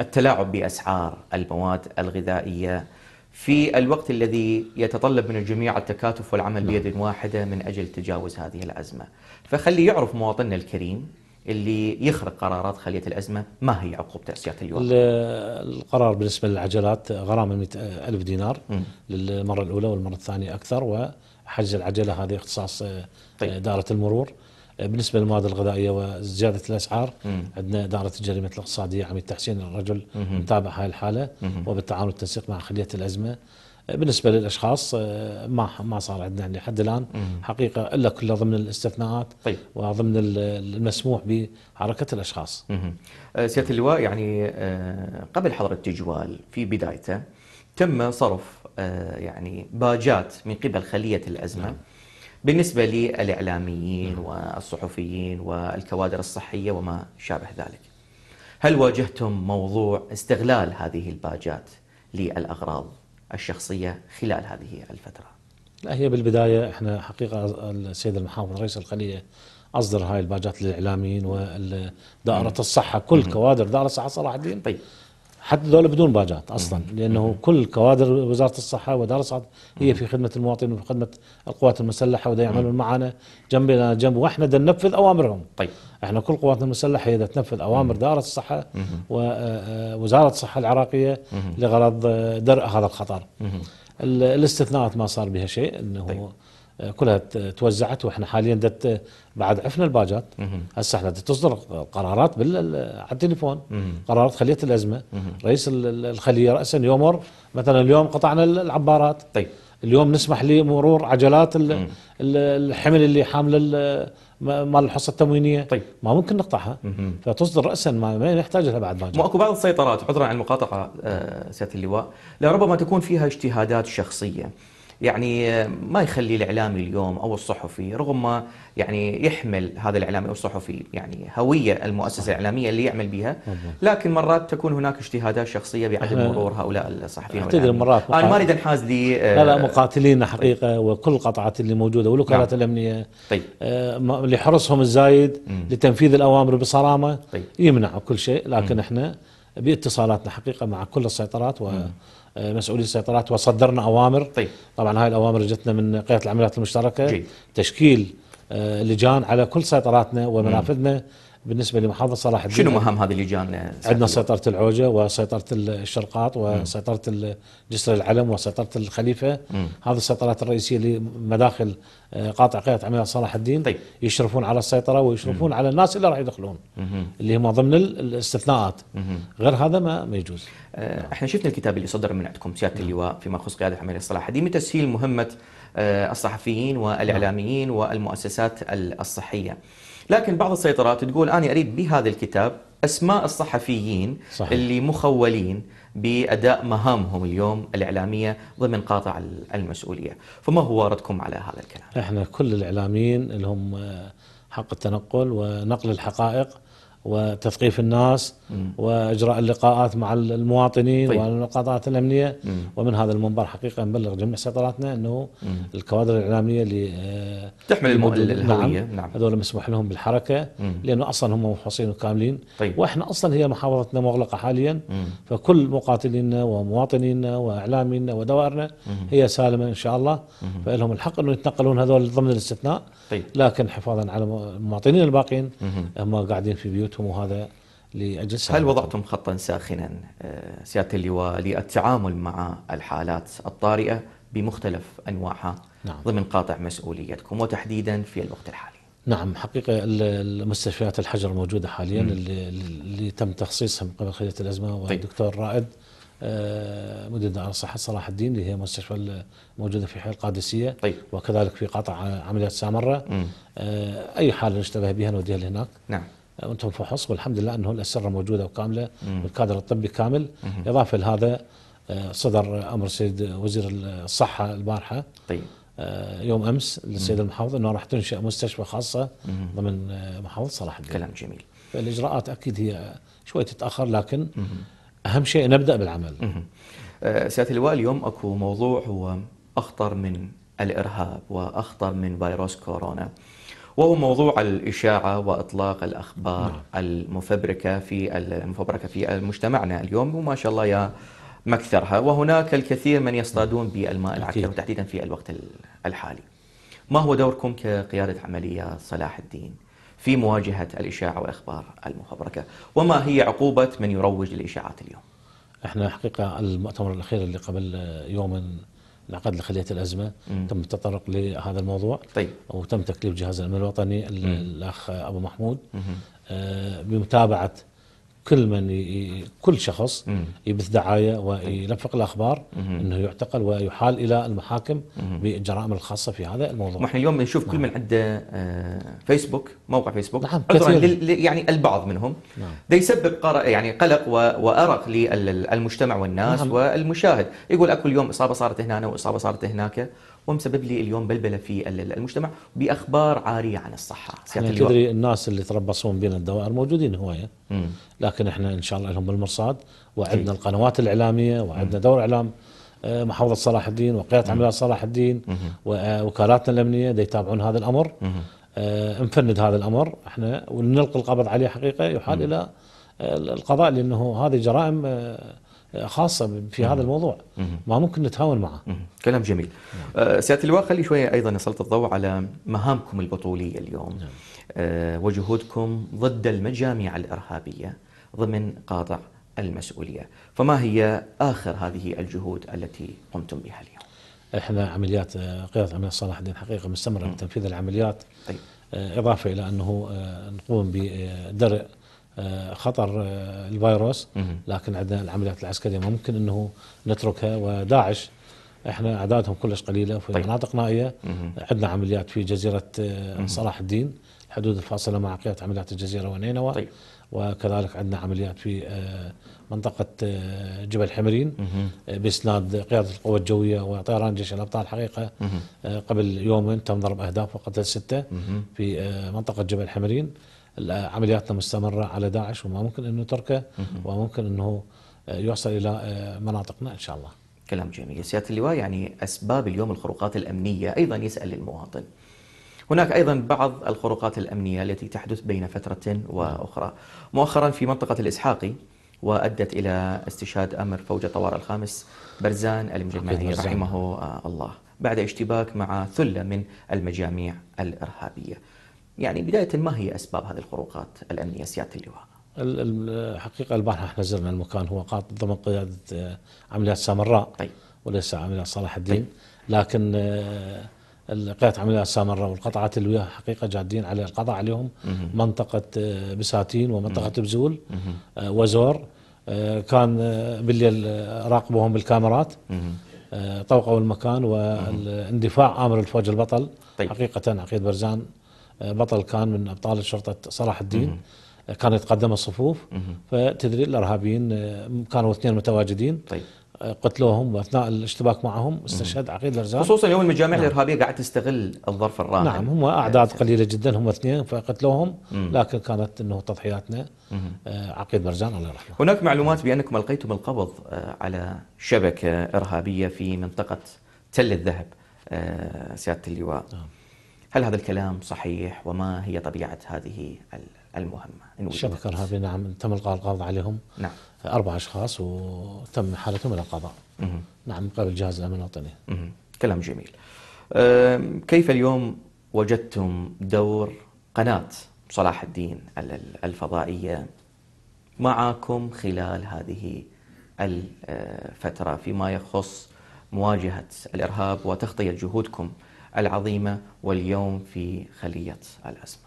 Speaker 1: التلاعب باسعار المواد الغذائيه في الوقت الذي يتطلب من الجميع التكاتف والعمل نعم. بيد واحده من اجل تجاوز هذه الازمه. فخلي يعرف مواطننا الكريم اللي يخرق قرارات خليه الازمه ما هي عقوبه تاسيات اليوم؟
Speaker 2: القرار بالنسبه للعجلات غرامه 100 الف دينار م. للمره الاولى والمره الثانيه اكثر وحجز العجله هذه اختصاص آه، طيب. داره المرور آه، بالنسبه للمواد الغذائيه وزياده الاسعار م. عندنا اداره الجريمه الاقتصاديه عميد تحسين الرجل متابع هاي الحاله م. وبالتعاون والتنسيق مع خليه الازمه بالنسبه للاشخاص آه، ما ما صار عندنا يعني لحد الان حقيقه الا كله ضمن الاستثناءات طيب. وضمن المسموح بحركه الاشخاص. آه، سياده اللواء يعني آه، قبل حظر
Speaker 1: التجوال في بدايته تم صرف يعني باجات من قبل خليه الازمه نعم. بالنسبه للاعلاميين والصحفيين والكوادر الصحيه وما شابه ذلك. هل واجهتم موضوع استغلال هذه الباجات للاغراض الشخصية خلال هذه الفترة
Speaker 2: لا هي بالبداية احنا حقيقة السيد المحافظ رئيس الخلية أصدر هاي الباجات للإعلاميين ودائرة الصحة كل كوادر دائرة الصحة صلاح الدين طيب حتى دول بدون باجات اصلا لانه كل كوادر وزاره الصحه ودار الصحه هي في خدمه المواطن وفي خدمه القوات المسلحه وده يعملون معنا جنب الى جنب واحنا بدنا ننفذ اوامرهم طيب احنا كل قواتنا المسلحه هي تنفذ اوامر دار الصحه ووزاره آه، آه، الصحه العراقيه لغرض آه، درء هذا الخطر الاستثناءات ما صار بها شيء انه طيب. كلها توزعت واحنا حاليا دت بعد عفنا الباجات هسه احنا تصدر قرارات بال على التليفون قرارات خليه الازمه رئيس الخليه راسا يمر مثلا اليوم قطعنا العبارات طيب اليوم نسمح لمرور عجلات الحمل اللي حامله مال الحصه التموينيه طيب ما ممكن نقطعها فتصدر راسا ما, ما نحتاج لها بعد ما
Speaker 1: جاء ماكو بعض السيطرات عذرا عن المقاطعه آه، سياده اللواء لربما تكون فيها اجتهادات شخصيه يعني ما يخلي الاعلامي اليوم او الصحفي رغم ما يعني يحمل هذا الاعلامي او الصحفي يعني هويه المؤسسه الاعلاميه اللي يعمل بها لكن مرات تكون هناك اجتهادات شخصيه بعدم مرور هؤلاء الصحفيين تدري مرات انا ما اريد انحاز ل لا لا آه،
Speaker 2: مقاتلين طيب. حقيقه وكل القطاعات اللي موجوده والوكالات نعم. الامنيه طيب آه، لحرصهم الزايد لتنفيذ الاوامر بصرامه طيب. يمنع كل شيء لكن احنا باتصالاتنا حقيقه مع كل السيطرات و آه، مسؤولي السيطرات وصدرنا اوامر طيب. طبعا هاي الاوامر جتنا من قياده العمليات المشتركه جي. تشكيل آه، لجان على كل سيطراتنا ومنافذنا بالنسبه لمحافظه صلاح الدين شنو مهام هذه اللجان؟ عندنا سيطره العوجه وسيطره الشرقاط وسيطره جسر العلم وسيطره الخليفه هذه السيطرات الرئيسيه لمداخل آه، قاطع قياده عمليات صلاح الدين طيب. يشرفون على السيطره ويشرفون مم. على الناس اللي راح يدخلون مم. اللي هم ضمن الاستثناءات مم. غير هذا ما ما يجوز
Speaker 1: آه، احنا شفنا الكتاب اللي صدر من عندكم سياده نعم. اللواء فيما يخص قياده عمليات صلاح الدين تسهيل مهمه آه، الصحفيين والاعلاميين والمؤسسات الصحيه لكن بعض السيطرات تقول أنا أريد بهذا الكتاب أسماء الصحفيين صحيح. اللي مخولين بأداء مهامهم اليوم الإعلامية ضمن قاطع المسؤولية فما هو
Speaker 2: ردكم على هذا الكلام؟ إحنا كل الإعلاميين اللي هم آه، حق التنقل ونقل الحقائق وتثقيف الناس واجراء اللقاءات مع المواطنين طيب. والمقاطعات الامنيه ومن هذا المنبر حقيقه نبلغ جميع سيطراتنا انه الكوادر الاعلاميه اللي آه، تحمل المواد الهويه نعم, نعم. هذول مسموح لهم بالحركه لانه اصلا هم مفحوصين وكاملين طيب. واحنا اصلا هي محافظتنا مغلقه حاليا مم. فكل مقاتلينا ومواطنينا واعلامينا ودوائرنا هي سالمه ان شاء الله فلهم الحق انه يتنقلون هذول ضمن الاستثناء طيب. لكن حفاظا على المواطنين الباقين هم قاعدين في بيوتهم وهذا لاجل هل وضعتم
Speaker 1: خطا ساخنا آه، سياده اللواء للتعامل مع الحالات الطارئه بمختلف انواعها نعم. ضمن قاطع مسؤوليتكم وتحديدا في الوقت الحالي؟
Speaker 2: نعم حقيقه المستشفيات الحجر الموجوده حاليا اللي, اللي تم تخصيصها من قبل خليه الازمه طيب. والدكتور طيب. رائد آه، مدير دائره الصحه صلاح الدين اللي هي مستشفى موجوده في حي القادسيه طيب. وكذلك في قطع عمليات سامره مم. آه، اي حاله نشتبه بها نوديها لهناك نعم آه، وانتم فحص والحمد لله انه الاسره موجوده وكامله مم. والكادر الطبي كامل مم. اضافه لهذا صدر امر السيد وزير الصحه البارحه طيب يوم امس للسيد المحافظ انه راح تنشا مستشفى خاصه ضمن محافظ صلاح الدين كلام جميل فالاجراءات اكيد هي شوي تتاخر لكن مم. اهم شيء نبدا بالعمل
Speaker 1: آه، سياده اللواء اليوم اكو موضوع هو اخطر من الارهاب واخطر من فيروس كورونا وهو موضوع الإشاعة وإطلاق الأخبار نعم. المفبركة في المفبركة في مجتمعنا اليوم وما شاء الله يا مكثرها وهناك الكثير من يصطادون بالماء العكر وتحديدا في الوقت الحالي ما هو دوركم كقيادة عملية صلاح الدين في مواجهة الإشاعة وإخبار المفبركة وما هي عقوبة من يروج للإشاعات اليوم؟
Speaker 2: احنا حقيقة المؤتمر الأخير اللي قبل يوم انعقد لخلية الأزمة مم. تم التطرق لهذا الموضوع طيب. وتم تكليف جهاز الأمن الوطني الأخ أبو محمود مم. آه، بمتابعة كل من ي... كل شخص يبث دعايه ويلفق الاخبار انه يعتقل ويحال الى المحاكم بالجرائم الخاصه في هذا الموضوع. احنا
Speaker 1: اليوم نشوف كل نعم. من عنده آه، فيسبوك موقع فيسبوك نعم عذرا لل... يعني البعض منهم نعم. يسبب قر... يعني قلق و... وارق للمجتمع والناس نعم. والمشاهد، يقول اكو اليوم اصابه صارت هنا واصابه صارت هناك ومسبب لي اليوم بلبله في المجتمع باخبار عاريه عن الصحه يعني تدري
Speaker 2: الناس اللي تربصون بين الدوائر موجودين هوايه لكن احنا ان شاء الله لهم بالمرصاد وعندنا إيه. القنوات الاعلاميه وعندنا دور اعلام آه، محافظه صلاح الدين وقياده عمليات صلاح الدين ووكالاتنا آه، الامنيه يتابعون هذا الامر آه، نفند هذا الامر احنا ونلقي القبض عليه حقيقه يحال الى القضاء لانه هذه جرائم خاصه في هذا الموضوع ما ممكن نتهاون معه
Speaker 1: كلام جميل نعم. آه، سياده اللواء خلي شويه ايضا نسلط الضوء على مهامكم البطوليه اليوم نعم. آه، وجهودكم ضد المجاميع الارهابيه ضمن قاطع المسؤوليه فما
Speaker 2: هي اخر هذه الجهود التي قمتم بها اليوم احنا عمليات آه، قياده عمليات صلاح الدين حقيقه مستمره بتنفيذ العمليات طيب. اضافه الى انه نقوم بدرء آه، خطر آه، الفيروس لكن عندنا العمليات العسكريه ممكن انه نتركها وداعش احنا اعدادهم كلش قليله في طيب. مناطق نائيه عندنا عمليات في جزيره آه، صلاح الدين الحدود الفاصله مع قياده عمليات الجزيره ونينوى طيب. وكذلك عندنا عمليات في منطقة جبل حمرين بإسناد قيادة القوى الجوية وطيران جيش الأبطال حقيقة قبل يومين تم ضرب أهداف وقتل ستة في منطقة جبل حمرين عملياتنا مستمرة على داعش وما ممكن أنه تركه وممكن أنه يوصل إلى آه، مناطقنا إن شاء الله
Speaker 1: كلام جميل سيادة اللواء يعني أسباب اليوم الخروقات الأمنية أيضا يسأل المواطن هناك أيضا بعض الخروقات الأمنية التي تحدث بين فترة وأخرى مؤخرا في منطقة الإسحاقي وأدت إلى استشهاد أمر فوج طوارئ الخامس برزان المجمعي رحمه الله بعد اشتباك مع ثلة من المجاميع الإرهابية يعني بداية ما هي أسباب هذه الخروقات الأمنية سيادة اللواء؟
Speaker 2: الحقيقة البارحة احنا زرنا المكان هو ضمن قيادة آه، عمليات سامراء طيب. وليس عمليات صلاح الدين طيب. لكن آه، قيادة عمليات سامراء والقطعات اللي وياها حقيقة جادين على القضاء عليهم مم. منطقة آه، بساتين ومنطقة مم. بزول مم. وزور كان بالليل راقبوهم بالكاميرات طوقوا المكان والاندفاع امر الفوج البطل طيب. حقيقه عقيد برزان آه، بطل كان من ابطال شرطه صلاح الدين آه، كان يتقدم الصفوف فتدري الارهابيين آه، كانوا اثنين متواجدين طيب قتلوهم واثناء الاشتباك معهم استشهد عقيد الارزاق خصوصا يوم الجماعه نعم.
Speaker 1: الارهابيه قاعد تستغل الظرف الراهن نعم هم اعداد
Speaker 2: يعني. قليله جدا هم اثنين فقتلوهم لكن كانت انه تضحياتنا عقيد مرزان الله يرحمه
Speaker 1: هناك معلومات بانكم القيتم القبض على شبكه ارهابيه في منطقه تل الذهب سياده اللواء نعم. هل هذا الكلام صحيح وما هي طبيعة هذه
Speaker 2: المهمة الشبكة شبكة نعم تم إلقاء القبض عليهم نعم أربع أشخاص وتم حالتهم إلى القضاء نعم من قبل جهاز الأمن الوطني كلام جميل
Speaker 1: كيف اليوم وجدتم دور قناة صلاح الدين الفضائية معكم خلال هذه الفترة آه، فيما يخص مواجهة الإرهاب وتغطية جهودكم
Speaker 2: العظيمة واليوم في خلية الأزمة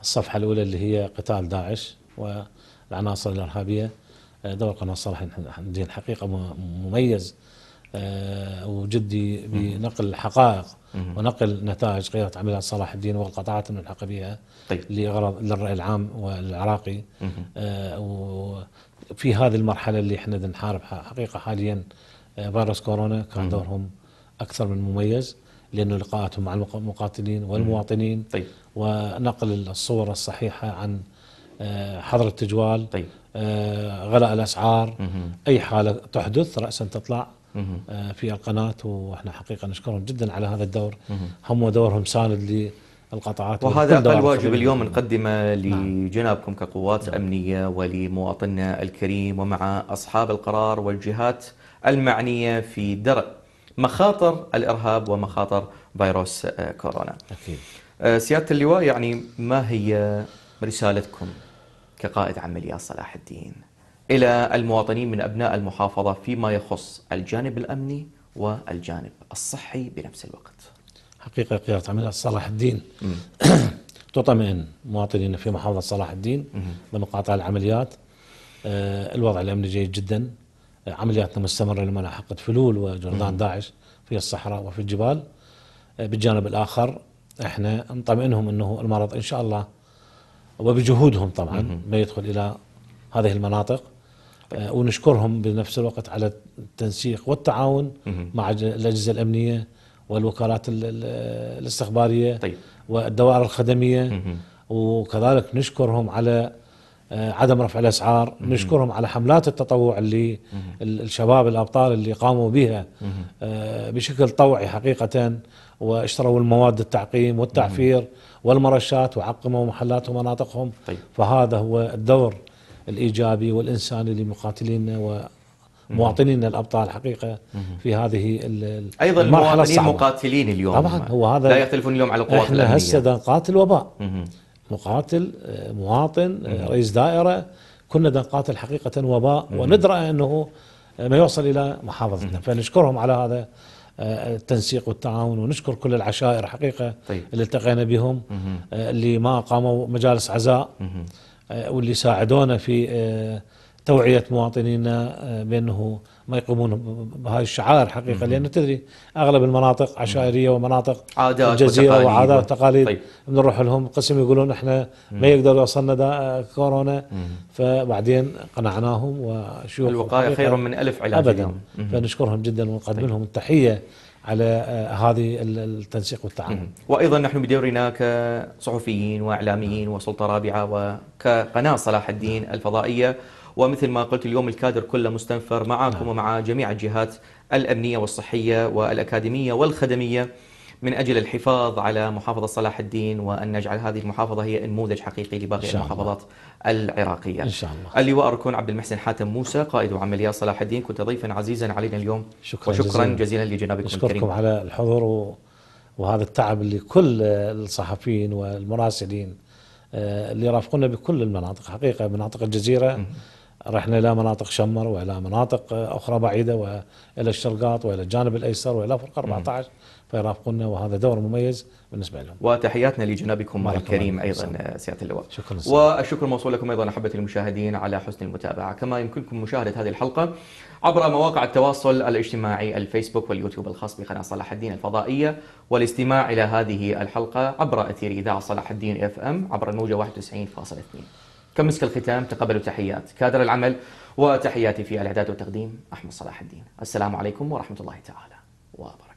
Speaker 2: الصفحة الأولى اللي هي قتال داعش والعناصر الإرهابية آه، دور قناة صلاح الدين حقيقة مميز آه، وجدي بنقل الحقائق ونقل نتائج قيادة عمليات صلاح الدين والقطاعات الملحقة بها طيب. لغرض للرأي العام والعراقي آه، وفي هذه المرحلة اللي احنا نحارب حقيقة حاليا فيروس كورونا كان دورهم أكثر من مميز لأنه لقاءاتهم مع المقاتلين والمواطنين طيب. ونقل الصور الصحيحة عن آه، حظر التجوال طيب. آه، غلاء الأسعار مم. أي حالة تحدث رأسا تطلع مم. آه، في القناة وإحنا حقيقة نشكرهم جدا على هذا الدور مم. هم ودورهم ساند للقطاعات وهذا أقل واجب اليوم
Speaker 1: نقدمه نعم. لجنابكم كقوات نعم. أمنية ولمواطننا الكريم ومع أصحاب القرار والجهات المعنية في درء مخاطر الارهاب ومخاطر فيروس آه، كورونا. اكيد. آه، سياده اللواء يعني ما هي رسالتكم كقائد عمليات صلاح الدين الى المواطنين من ابناء المحافظه فيما يخص الجانب الامني والجانب الصحي بنفس الوقت.
Speaker 2: حقيقه قياده عمليات صلاح الدين تطمئن مواطنينا في محافظه صلاح الدين ضمن العمليات آه، الوضع الامني جيد جدا عملياتنا مستمرة لمنع فلول وجرذان داعش في الصحراء وفي الجبال آه، بالجانب الآخر احنا نطمئنهم أنه المرض إن شاء الله وبجهودهم طبعا ما يدخل إلى هذه المناطق آه، ونشكرهم بنفس الوقت على التنسيق والتعاون مع الأجهزة الأمنية والوكالات الاستخبارية طيب. والدوائر الخدمية وكذلك نشكرهم على آه، عدم رفع الاسعار نشكرهم على حملات التطوع اللي الشباب الابطال اللي قاموا بها آه، بشكل طوعي حقيقه واشتروا المواد التعقيم والتعفير والمرشات وعقموا محلات ومناطقهم طيب. فهذا هو الدور الايجابي والانساني لمقاتلينا ومواطنينا الابطال حقيقه في هذه ايضا المواطنين مقاتلين اليوم طبعا هو هذا لا يختلفون اليوم على القوات احنا هسه نقاتل وباء مقاتل مواطن رئيس دائرة كنا نقاتل حقيقة وباء وندرأ أنه ما يوصل إلى محافظتنا فنشكرهم على هذا آه، التنسيق والتعاون ونشكر كل العشائر حقيقة طيب. اللي التقينا بهم آه، اللي ما قاموا مجالس عزاء آه، واللي ساعدونا في توعيه مواطنينا آه، بانه ما يقومون بهذا الشعار حقيقه لانه تدري اغلب المناطق عشائريه ومناطق عادات الجزيره وعادات وتقاليد طيب. بنروح لهم قسم يقولون احنا ما يقدر يوصلنا دا آه، كورونا فبعدين قنعناهم وشوف الوقايه خير من الف علاج ابدا فنشكرهم جدا ونقدم طيب. لهم التحيه على آه، هذه التنسيق والتعاون
Speaker 1: وايضا نحن بدورنا كصحفيين واعلاميين وسلطه رابعه وكقناه صلاح الدين الفضائيه ومثل ما قلت اليوم الكادر كله مستنفر معكم نعم. ومع جميع الجهات الأمنية والصحية والأكاديمية والخدمية من أجل الحفاظ على محافظة صلاح الدين وأن نجعل هذه المحافظة هي نموذج حقيقي لباقي المحافظات العراقية إن شاء الله اللواء ركون عبد المحسن حاتم موسى قائد عمليات صلاح الدين كنت ضيفا عزيزا علينا اليوم شكرا وشكرا جزيلا, جزيلا لجنابكم الكريم أشكركم
Speaker 2: على الحضور و... وهذا التعب اللي كل الصحفيين والمراسلين آه، اللي رافقونا بكل المناطق حقيقة مناطق الجزيرة رحنا إلى مناطق شمر وإلى مناطق أخرى بعيدة وإلى الشرقاط وإلى الجانب الأيسر وإلى فرق 14 فيرافقونا وهذا دور مميز بالنسبة لهم
Speaker 1: وتحياتنا لجنابكم الكريم أيضا آه،
Speaker 2: سيادة اللواء شكرا
Speaker 1: والشكر موصول لكم أيضا احبتي المشاهدين على حسن المتابعة كما يمكنكم مشاهدة هذه الحلقة عبر مواقع التواصل الاجتماعي الفيسبوك واليوتيوب الخاص بقناة صلاح الدين الفضائية والاستماع إلى هذه الحلقة عبر أثير إذاعة صلاح الدين اف ام عبر الموجة 91.2 كمسك الختام تقبلوا تحيات كادر العمل وتحياتي في الإعداد والتقديم أحمد صلاح الدين السلام عليكم ورحمة الله تعالى وبركاته